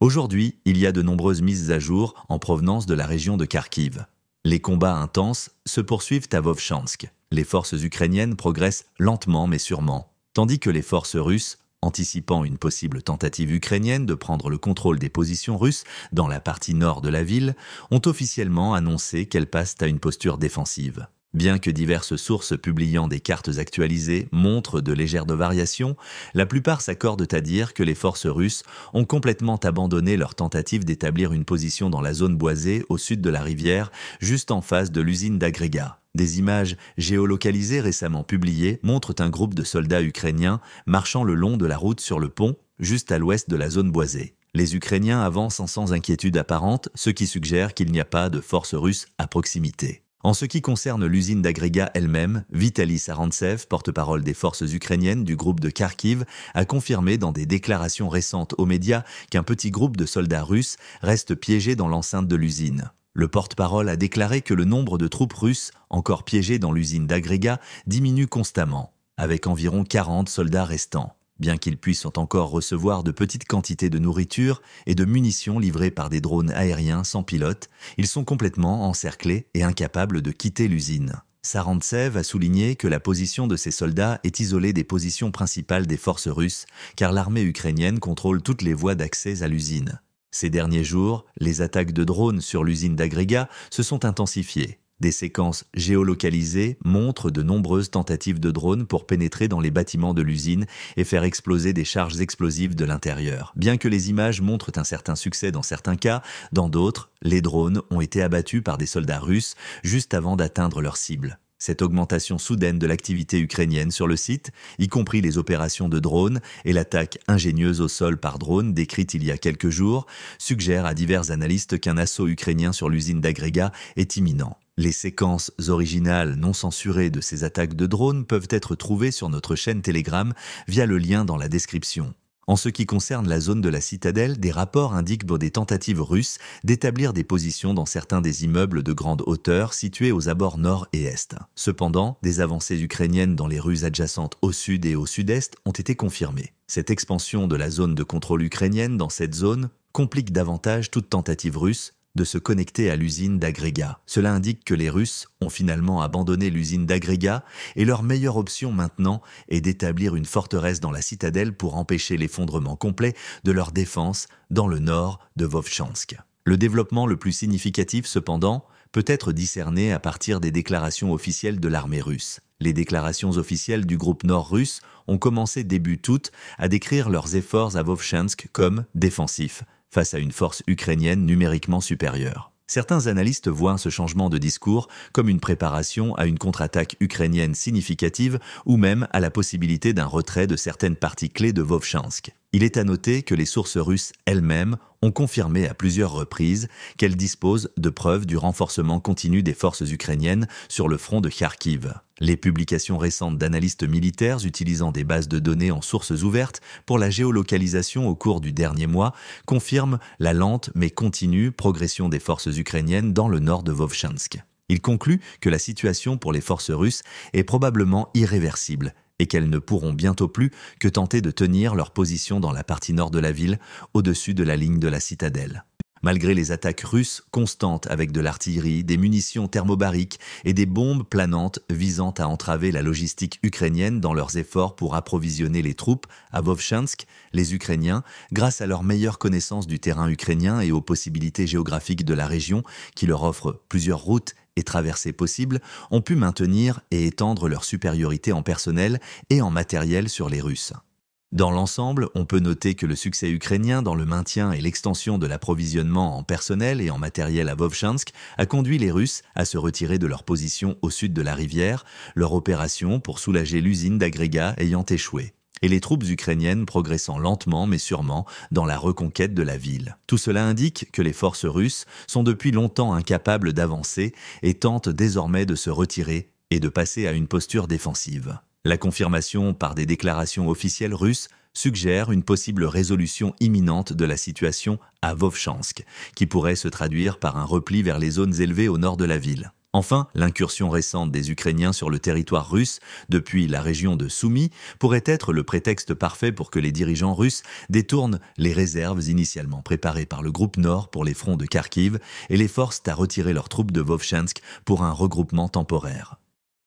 Aujourd'hui, il y a de nombreuses mises à jour en provenance de la région de Kharkiv. Les combats intenses se poursuivent à Vovchansk. Les forces ukrainiennes progressent lentement mais sûrement, tandis que les forces russes, anticipant une possible tentative ukrainienne de prendre le contrôle des positions russes dans la partie nord de la ville, ont officiellement annoncé qu'elles passent à une posture défensive. Bien que diverses sources publiant des cartes actualisées montrent de légères variations, la plupart s'accordent à dire que les forces russes ont complètement abandonné leur tentative d'établir une position dans la zone boisée au sud de la rivière, juste en face de l'usine d'agrégat. Des images géolocalisées récemment publiées montrent un groupe de soldats ukrainiens marchant le long de la route sur le pont, juste à l'ouest de la zone boisée. Les Ukrainiens avancent sans inquiétude apparente, ce qui suggère qu'il n'y a pas de forces russes à proximité. En ce qui concerne l'usine d'agrégat elle-même, Vitaly Sarantsev, porte-parole des forces ukrainiennes du groupe de Kharkiv, a confirmé dans des déclarations récentes aux médias qu'un petit groupe de soldats russes reste piégé dans l'enceinte de l'usine. Le porte-parole a déclaré que le nombre de troupes russes encore piégées dans l'usine d'agrégat diminue constamment, avec environ 40 soldats restants bien qu'ils puissent encore recevoir de petites quantités de nourriture et de munitions livrées par des drones aériens sans pilote, ils sont complètement encerclés et incapables de quitter l'usine. Sarantsev a souligné que la position de ses soldats est isolée des positions principales des forces russes, car l'armée ukrainienne contrôle toutes les voies d'accès à l'usine. Ces derniers jours, les attaques de drones sur l'usine d'agrégat se sont intensifiées. Des séquences géolocalisées montrent de nombreuses tentatives de drones pour pénétrer dans les bâtiments de l'usine et faire exploser des charges explosives de l'intérieur. Bien que les images montrent un certain succès dans certains cas, dans d'autres, les drones ont été abattus par des soldats russes juste avant d'atteindre leur cible. Cette augmentation soudaine de l'activité ukrainienne sur le site, y compris les opérations de drones et l'attaque ingénieuse au sol par drone décrite il y a quelques jours, suggère à divers analystes qu'un assaut ukrainien sur l'usine d'agrégat est imminent. Les séquences originales non censurées de ces attaques de drones peuvent être trouvées sur notre chaîne Telegram via le lien dans la description. En ce qui concerne la zone de la citadelle, des rapports indiquent des tentatives russes d'établir des positions dans certains des immeubles de grande hauteur situés aux abords nord et est. Cependant, des avancées ukrainiennes dans les rues adjacentes au sud et au sud-est ont été confirmées. Cette expansion de la zone de contrôle ukrainienne dans cette zone complique davantage toute tentative russe de se connecter à l'usine d'agrégat. Cela indique que les Russes ont finalement abandonné l'usine d'agrégat et leur meilleure option maintenant est d'établir une forteresse dans la citadelle pour empêcher l'effondrement complet de leur défense dans le nord de Vovchansk. Le développement le plus significatif, cependant, peut être discerné à partir des déclarations officielles de l'armée russe. Les déclarations officielles du groupe nord russe ont commencé début août à décrire leurs efforts à Vovchansk comme défensifs, face à une force ukrainienne numériquement supérieure. Certains analystes voient ce changement de discours comme une préparation à une contre-attaque ukrainienne significative ou même à la possibilité d'un retrait de certaines parties clés de Vovchansk. Il est à noter que les sources russes elles-mêmes ont confirmé à plusieurs reprises qu'elles disposent de preuves du renforcement continu des forces ukrainiennes sur le front de Kharkiv. Les publications récentes d'analystes militaires utilisant des bases de données en sources ouvertes pour la géolocalisation au cours du dernier mois confirment la lente mais continue progression des forces ukrainiennes dans le nord de Vovchansk. Ils concluent que la situation pour les forces russes est probablement irréversible et qu'elles ne pourront bientôt plus que tenter de tenir leur position dans la partie nord de la ville, au-dessus de la ligne de la citadelle. Malgré les attaques russes constantes avec de l'artillerie, des munitions thermobariques et des bombes planantes visant à entraver la logistique ukrainienne dans leurs efforts pour approvisionner les troupes à Vovchansk, les Ukrainiens, grâce à leur meilleure connaissance du terrain ukrainien et aux possibilités géographiques de la région qui leur offre plusieurs routes et traversées possibles, ont pu maintenir et étendre leur supériorité en personnel et en matériel sur les Russes. Dans l'ensemble, on peut noter que le succès ukrainien dans le maintien et l'extension de l'approvisionnement en personnel et en matériel à Vovchansk a conduit les Russes à se retirer de leur position au sud de la rivière, leur opération pour soulager l'usine d'agrégats ayant échoué et les troupes ukrainiennes progressant lentement mais sûrement dans la reconquête de la ville. Tout cela indique que les forces russes sont depuis longtemps incapables d'avancer et tentent désormais de se retirer et de passer à une posture défensive. La confirmation par des déclarations officielles russes suggère une possible résolution imminente de la situation à Vovchansk, qui pourrait se traduire par un repli vers les zones élevées au nord de la ville. Enfin, l'incursion récente des Ukrainiens sur le territoire russe, depuis la région de Soumy, pourrait être le prétexte parfait pour que les dirigeants russes détournent les réserves initialement préparées par le groupe Nord pour les fronts de Kharkiv et les forcent à retirer leurs troupes de Vovchansk pour un regroupement temporaire.